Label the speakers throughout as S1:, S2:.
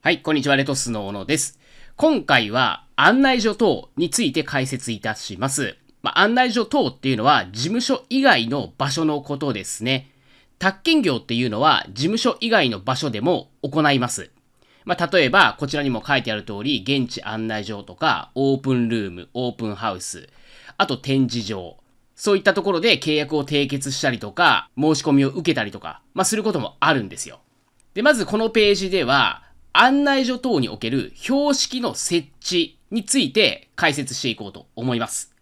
S1: はい、こんにちは、レトスの小野です。今回は案内所等について解説いたします。まあ、案内所等っていうのは事務所以外の場所のことですね。宅建業っていうのは事務所以外の場所でも行います。まあ、例えば、こちらにも書いてある通り、現地案内所とか、オープンルーム、オープンハウス、あと展示場。そういったところで契約を締結したりとか、申し込みを受けたりとか、まあ、することもあるんですよ。で、まずこのページでは、案内所等における標識の設置について解説していこうと思います。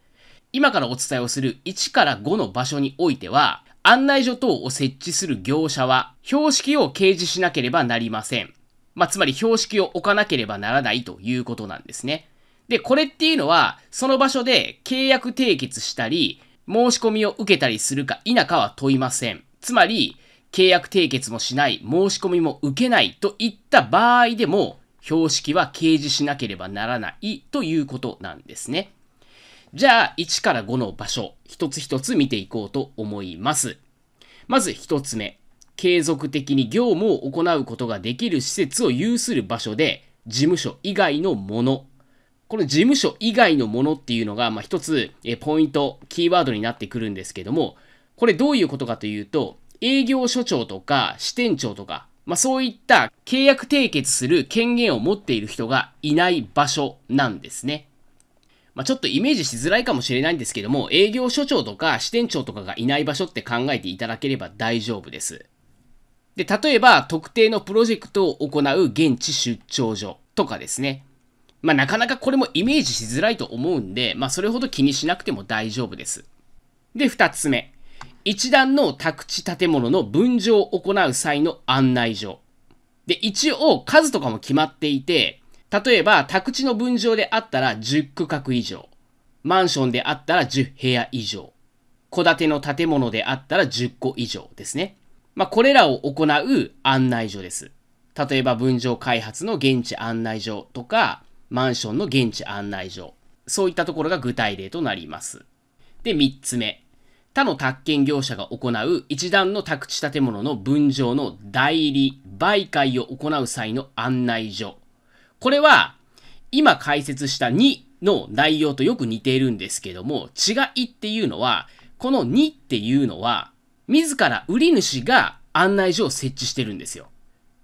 S1: 今からお伝えをする1から5の場所においては、案内所等を設置する業者は、標識を掲示しなければなりません。まあ、つまり標識を置かなければならないということなんですね。で、これっていうのは、その場所で契約締結したり、申し込みを受けたりするか否かは問いません。つまり、契約締結もしない、申し込みも受けないといった場合でも、標識は掲示しなければならないということなんですね。じゃあ、1から5の場所、一つ一つ見ていこうと思います。まず1つ目。継続的に業務を行うことができる施設を有する場所で、事務所以外のものこの事務所以外のものっていうのが、まあ、一つ、えポイント、キーワードになってくるんですけども、これどういうことかというと、営業所長とか支店長とか、まあ、そういった契約締結する権限を持っている人がいない場所なんですね。まあ、ちょっとイメージしづらいかもしれないんですけども、営業所長とか支店長とかがいない場所って考えていただければ大丈夫です。で、例えば特定のプロジェクトを行う現地出張所とかですね。まあ、なかなかこれもイメージしづらいと思うんで、まあ、それほど気にしなくても大丈夫です。で、二つ目。一段の宅地建物の分譲を行う際の案内状。で、一応数とかも決まっていて、例えば宅地の分譲であったら10区画以上。マンションであったら10部屋以上。戸建ての建物であったら10個以上ですね。まあ、これらを行う案内所です。例えば分譲開発の現地案内所とか、マンションの現地案内所。そういったところが具体例となります。で、三つ目。他の宅建業者が行う一段の宅地建物の分譲の代理、媒介を行う際の案内所。これは、今解説した2の内容とよく似ているんですけども、違いっていうのは、この2っていうのは、自ら売り主が案内所を設置してるんですよ。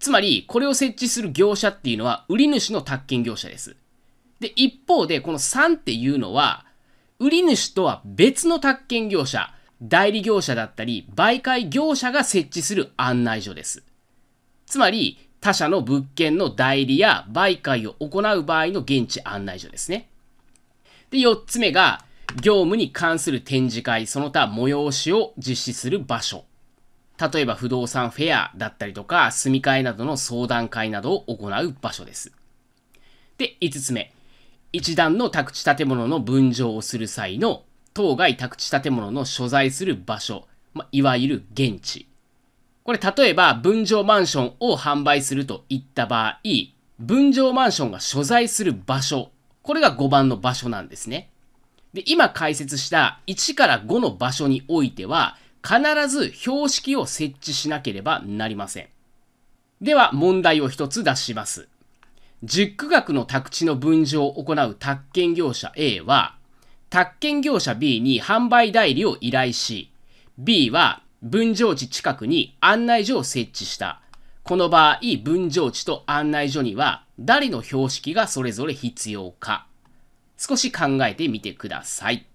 S1: つまり、これを設置する業者っていうのは、売り主の宅建業者です。で、一方で、この3っていうのは、売り主とは別の宅建業者、代理業者だったり、媒介業者が設置する案内所です。つまり、他社の物件の代理や媒介を行う場合の現地案内所ですね。で、4つ目が、業務に関する展示会、その他催しを実施する場所。例えば不動産フェアだったりとか、住み替えなどの相談会などを行う場所です。で、5つ目。一段の宅地建物の分譲をする際の当該宅地建物の所在する場所、まあ、いわゆる現地。これ例えば分譲マンションを販売するといった場合、分譲マンションが所在する場所、これが5番の場所なんですね。で、今解説した1から5の場所においては、必ず標識を設置しなければなりません。では問題を一つ出します。10区画の宅地の分譲を行う宅建業者 A は、宅建業者 B に販売代理を依頼し、B は分譲地近くに案内所を設置した。この場合、分譲地と案内所には誰の標識がそれぞれ必要か。少し考えてみてください。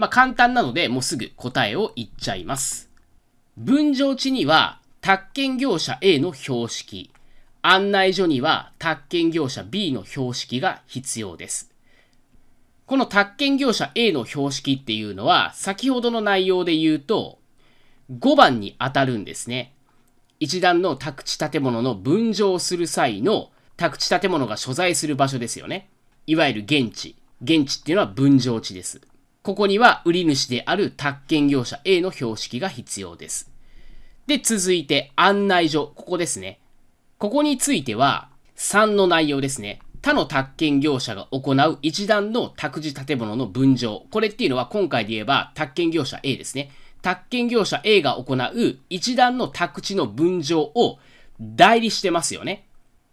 S1: まあ、簡単なので、もうすぐ答えを言っちゃいます。分譲地には、宅建業者 A の標識、案内所には宅建業者 B の標識が必要です。この宅建業者 A の標識っていうのは、先ほどの内容で言うと、5番に当たるんですね。一段の宅地建物の分譲する際の宅地建物が所在する場所ですよね。いわゆる現地。現地っていうのは分譲地です。ここには売り主である宅建業者 A の標識が必要です。で、続いて案内所。ここですね。ここについては、3の内容ですね。他の宅建業者が行う一段の宅地建物の分譲。これっていうのは今回で言えば宅建業者 A ですね。宅建業者 A が行う一段の宅地の分譲を代理してますよね。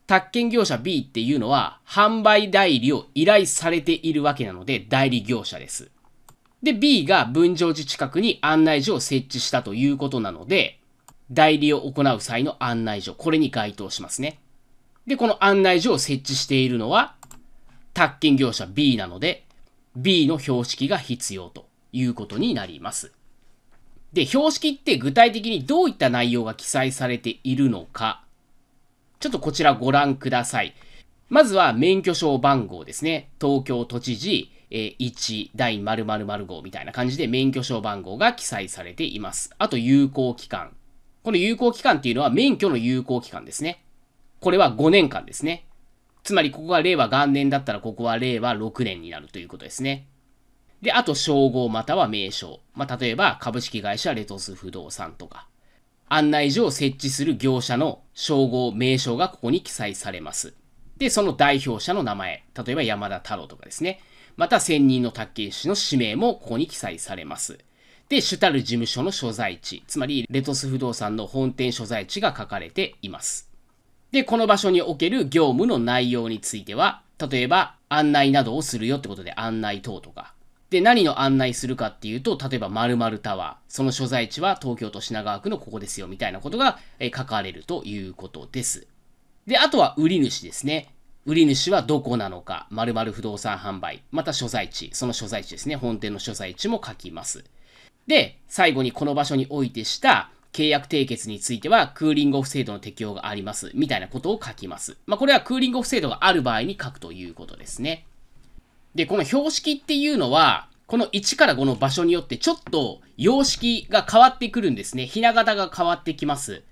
S1: 宅建業者 B っていうのは販売代理を依頼されているわけなので代理業者です。で、B が分譲時近くに案内所を設置したということなので、代理を行う際の案内所、これに該当しますね。で、この案内所を設置しているのは、宅建業者 B なので、B の標識が必要ということになります。で、標識って具体的にどういった内容が記載されているのか、ちょっとこちらご覧ください。まずは免許証番号ですね。東京都知事、えー、1第〇〇〇号みたいな感じで免許証番号が記載されています。あと有効期間。この有効期間っていうのは免許の有効期間ですね。これは5年間ですね。つまりここが令和元年だったらここは令和6年になるということですね。で、あと称号または名称。まあ、例えば株式会社レトス不動産とか。案内所を設置する業者の称号、名称がここに記載されます。で、その代表者の名前。例えば山田太郎とかですね。また専任の宅建士の氏名もここに記載されます。で、主たる事務所の所在地、つまりレトス不動産の本店所在地が書かれています。で、この場所における業務の内容については、例えば案内などをするよってことで案内等とか。で、何の案内するかっていうと、例えば〇〇タワー、その所在地は東京都品川区のここですよみたいなことが書かれるということです。で、あとは売り主ですね。売り主はどこなのか、〇〇不動産販売、また所在地、その所在地ですね、本店の所在地も書きます。で、最後にこの場所においてした契約締結についてはクーリングオフ制度の適用があります、みたいなことを書きます。まあ、これはクーリングオフ制度がある場合に書くということですね。で、この標識っていうのは、この1から5の場所によってちょっと様式が変わってくるんですね。ひな形が変わってきます。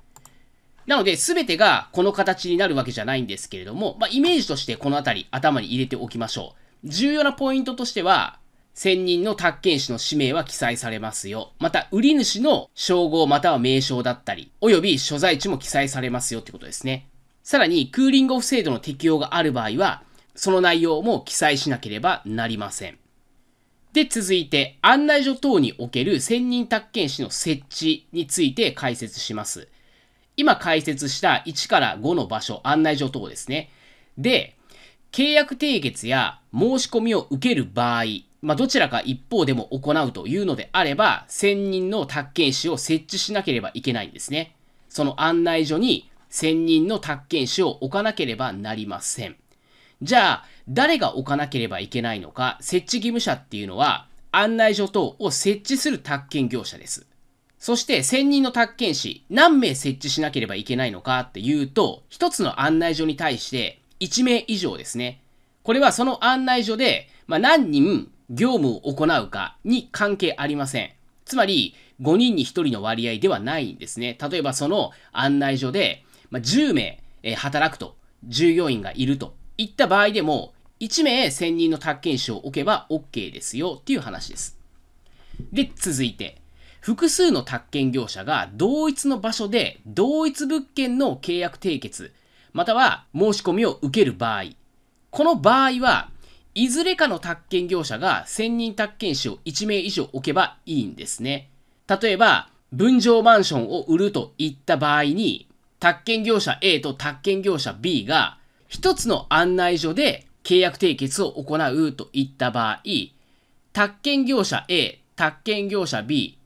S1: なので、すべてがこの形になるわけじゃないんですけれども、まあ、イメージとしてこの辺り頭に入れておきましょう。重要なポイントとしては、専任の宅建士の氏名は記載されますよ。また、売り主の称号または名称だったり、および所在地も記載されますよってことですね。さらに、クーリングオフ制度の適用がある場合は、その内容も記載しなければなりません。で、続いて、案内所等における専任宅建士の設置について解説します。今解説した1から5の場所、案内所等ですね。で、契約締結や申し込みを受ける場合、まあ、どちらか一方でも行うというのであれば、専任の宅建士を設置しなければいけないんですね。その案内所に専任の宅建士を置かなければなりません。じゃあ、誰が置かなければいけないのか、設置義務者っていうのは、案内所等を設置する宅建業者です。そして、専任の宅建士、何名設置しなければいけないのかっていうと、一つの案内所に対して、1名以上ですね。これはその案内所で、まあ、何人業務を行うかに関係ありません。つまり、5人に1人の割合ではないんですね。例えば、その案内所で、まあ、10名、え働くと、従業員がいるといった場合でも、1名専任の宅建士を置けば OK ですよっていう話です。で、続いて。複数の宅建業者が同一の場所で同一物件の契約締結、または申し込みを受ける場合、この場合は、いずれかの宅建業者が1000人宅建士を1名以上置けばいいんですね。例えば、分譲マンションを売るといった場合に、宅建業者 A と宅建業者 B が一つの案内所で契約締結を行うといった場合、宅建業者 A、宅建業者 B、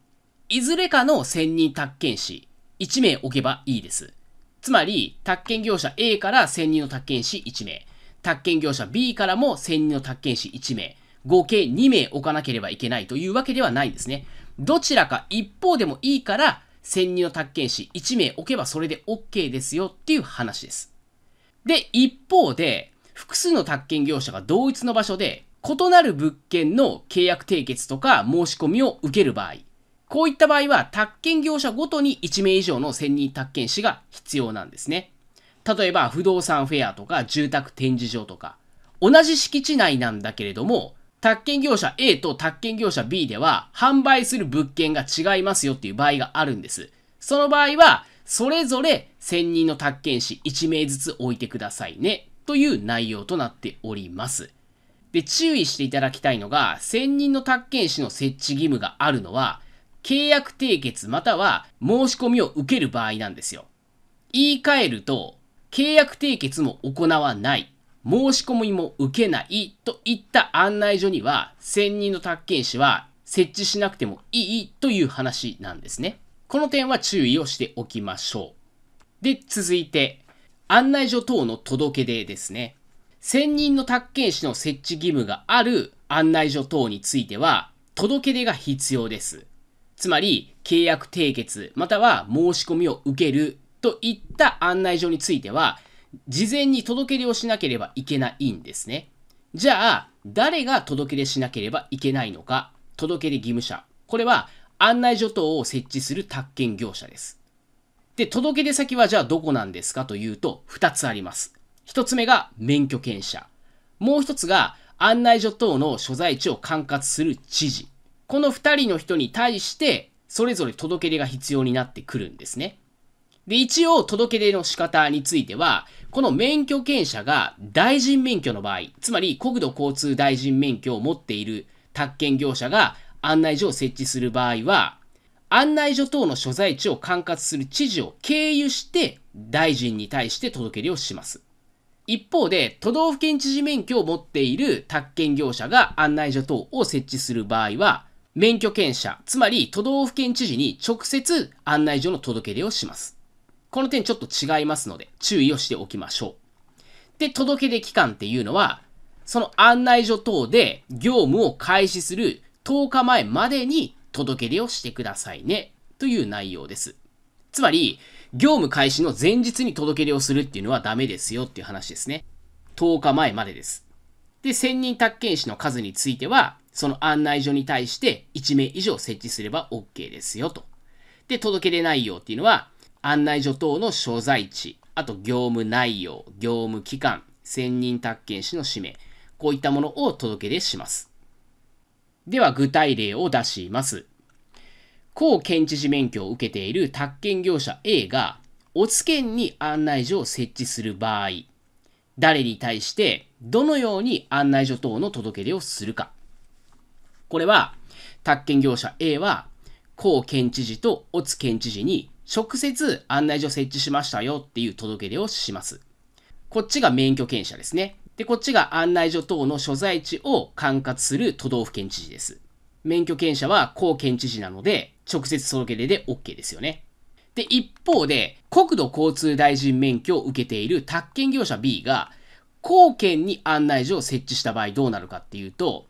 S1: いずれかの専任宅建士1名置けばいいです。つまり、宅建業者 A から専任の宅建士1名、宅建業者 B からも専任の宅建士1名、合計2名置かなければいけないというわけではないんですね。どちらか一方でもいいから、専任の宅建士1名置けばそれで OK ですよっていう話です。で、一方で、複数の宅建業者が同一の場所で異なる物件の契約締結とか申し込みを受ける場合、こういった場合は、宅建業者ごとに1名以上の専任宅建士が必要なんですね。例えば、不動産フェアとか、住宅展示場とか、同じ敷地内なんだけれども、宅建業者 A と宅建業者 B では、販売する物件が違いますよっていう場合があるんです。その場合は、それぞれ専任の宅建士1名ずつ置いてくださいね、という内容となっております。で、注意していただきたいのが、専任の宅建士の設置義務があるのは、契約締結または申し込みを受ける場合なんですよ。言い換えると、契約締結も行わない、申し込みも受けないといった案内所には、専任の宅建士は設置しなくてもいいという話なんですね。この点は注意をしておきましょう。で、続いて、案内所等の届け出ですね。専任の宅建士の設置義務がある案内所等については、届け出が必要です。つまり契約締結または申し込みを受けるといった案内状については事前に届け出をしなければいけないんですね。じゃあ誰が届け出しなければいけないのか届け出義務者これは案内所等を設置する宅建業者です。で届け出先はじゃあどこなんですかというと2つあります。1つ目が免許権者もう1つが案内所等の所在地を管轄する知事この2人の人に対して、それぞれ届け出が必要になってくるんですね。で、一応届け出の仕方については、この免許権者が大臣免許の場合、つまり国土交通大臣免許を持っている宅建業者が案内所を設置する場合は、案内所等の所在地を管轄する知事を経由して大臣に対して届け出をします。一方で、都道府県知事免許を持っている宅建業者が案内所等を設置する場合は、免許権者、つまり都道府県知事に直接案内所の届け出をします。この点ちょっと違いますので、注意をしておきましょう。で、届け出期間っていうのは、その案内所等で業務を開始する10日前までに届け出をしてくださいね、という内容です。つまり、業務開始の前日に届け出をするっていうのはダメですよっていう話ですね。10日前までです。で、専任宅建士の数については、その案内所に対して1名以上設置すれば OK ですよと。で、届け出内容っていうのは、案内所等の所在地、あと業務内容、業務期間、専任宅建士の氏名、こういったものを届け出します。では具体例を出します。高県知事免許を受けている宅建業者 A が、お津県に案内所を設置する場合、誰に対してどのように案内所等の届け出をするか。これは、宅建業者 A は、高県知事と乙県知事に直接案内所設置しましたよっていう届け出をします。こっちが免許権者ですね。で、こっちが案内所等の所在地を管轄する都道府県知事です。免許権者は高県知事なので、直接届け出で OK ですよね。で、一方で、国土交通大臣免許を受けている宅建業者 B が、高県に案内所を設置した場合どうなるかっていうと、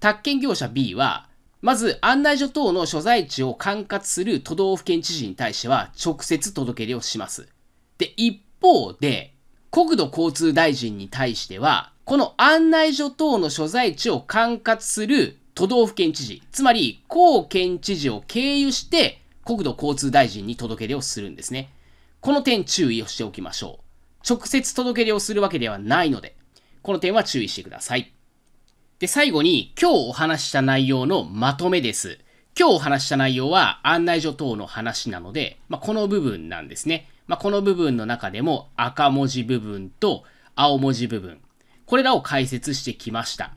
S1: 宅建業者 B は、まず案内所等の所在地を管轄する都道府県知事に対しては直接届け出をします。で、一方で、国土交通大臣に対しては、この案内所等の所在地を管轄する都道府県知事、つまり、高県知事を経由して、国土交通大臣に届け出をするんですね。この点注意をしておきましょう。直接届け出をするわけではないので、この点は注意してください。で、最後に今日お話した内容のまとめです。今日お話した内容は案内所等の話なので、まあ、この部分なんですね。まあ、この部分の中でも赤文字部分と青文字部分。これらを解説してきました。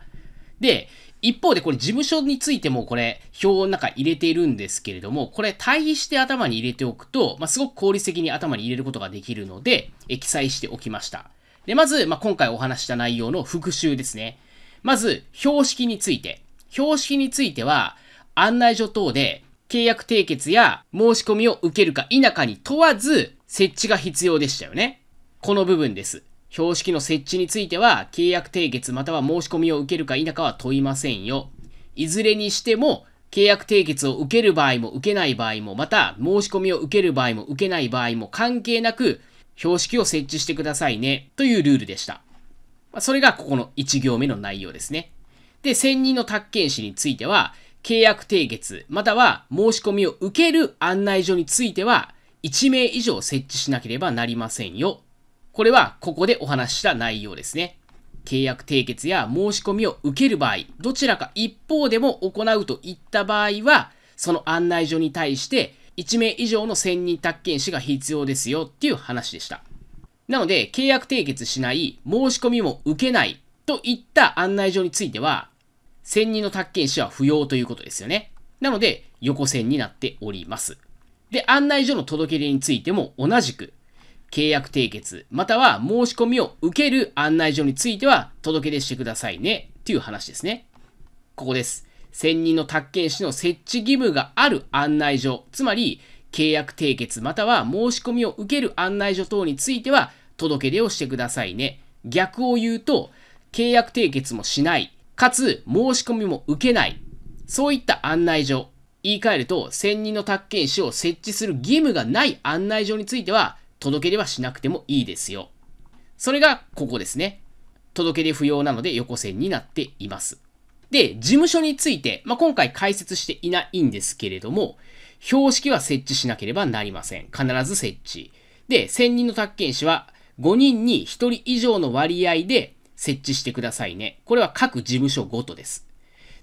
S1: で、一方でこれ事務所についてもこれ表の中入れているんですけれども、これ対比して頭に入れておくと、まあ、すごく効率的に頭に入れることができるので、記載しておきました。で、まず、まあ、今回お話した内容の復習ですね。まず、標識について。標識については、案内所等で契約締結や申し込みを受けるか否かに問わず設置が必要でしたよね。この部分です。標識の設置については契約締結または申し込みを受けるか否かは問いませんよ。いずれにしても契約締結を受ける場合も受けない場合もまた申し込みを受ける場合も受けない場合も関係なく標識を設置してくださいねというルールでした。それがここの1行目の内容ですね。で、専任の宅建士については、契約締結、または申し込みを受ける案内所については、1名以上設置しなければなりませんよ。これは、ここでお話しした内容ですね。契約締結や申し込みを受ける場合、どちらか一方でも行うといった場合は、その案内所に対して1名以上の専任宅建士が必要ですよっていう話でした。なので、契約締結しない、申し込みも受けないといった案内状については、専任の宅建士は不要ということですよね。なので、横線になっております。で、案内所の届け出についても同じく、契約締結、または申し込みを受ける案内所については届け出してくださいね、という話ですね。ここです。専任の宅建士の設置義務がある案内所、つまり契約締結または申し込みを受ける案内所等については届け出をしてくださいね。逆を言うと、契約締結もしない、かつ申し込みも受けない、そういった案内状、言い換えると、専任の宅建士を設置する義務がない案内状については、届け出はしなくてもいいですよ。それがここですね。届け出不要なので横線になっています。で、事務所について、まあ、今回解説していないんですけれども、標識は設置しなければなりません。必ず設置。で、専任の宅建士は5人に1人以上の割合で設置してくださいね。これは各事務所ごとです。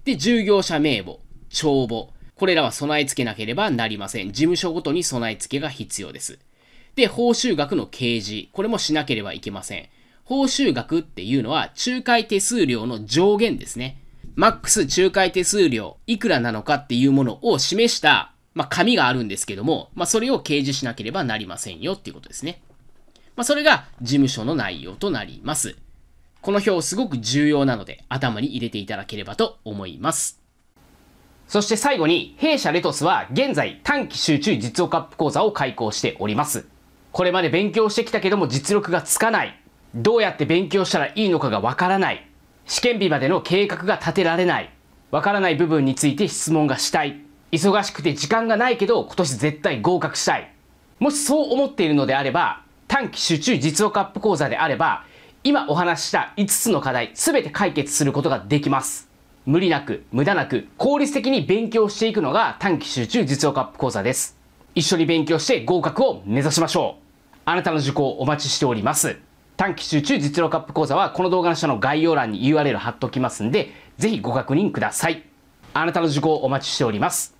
S1: で、従業者名簿、帳簿、これらは備え付けなければなりません。事務所ごとに備え付けが必要です。で、報酬額の掲示、これもしなければいけません。報酬額っていうのは仲介手数料の上限ですね。マックス仲介手数料いくらなのかっていうものを示した、まあ、紙があるんですけども、まあ、それを掲示しなければなりませんよっていうことですね。まあ、それが事務所の内容となります。この表すごく重要なので頭に入れていただければと思います。そして最後に、弊社レトスは現在短期集中実用カップ講座を開講しております。これまで勉強してきたけども実力がつかない。どうやって勉強したらいいのかがわからない。試験日までの計画が立てられない。わからない部分について質問がしたい。忙しくて時間がないけど今年絶対合格したい。もしそう思っているのであれば、短期集中実用カップ講座であれば、今お話した5つの課題、全て解決することができます。無理なく、無駄なく、効率的に勉強していくのが短期集中実用カップ講座です。一緒に勉強して合格を目指しましょう。あなたの受講お待ちしております。短期集中実用カップ講座はこの動画の下の概要欄に URL 貼っておきますんで、ぜひご確認ください。あなたの受講お待ちしております。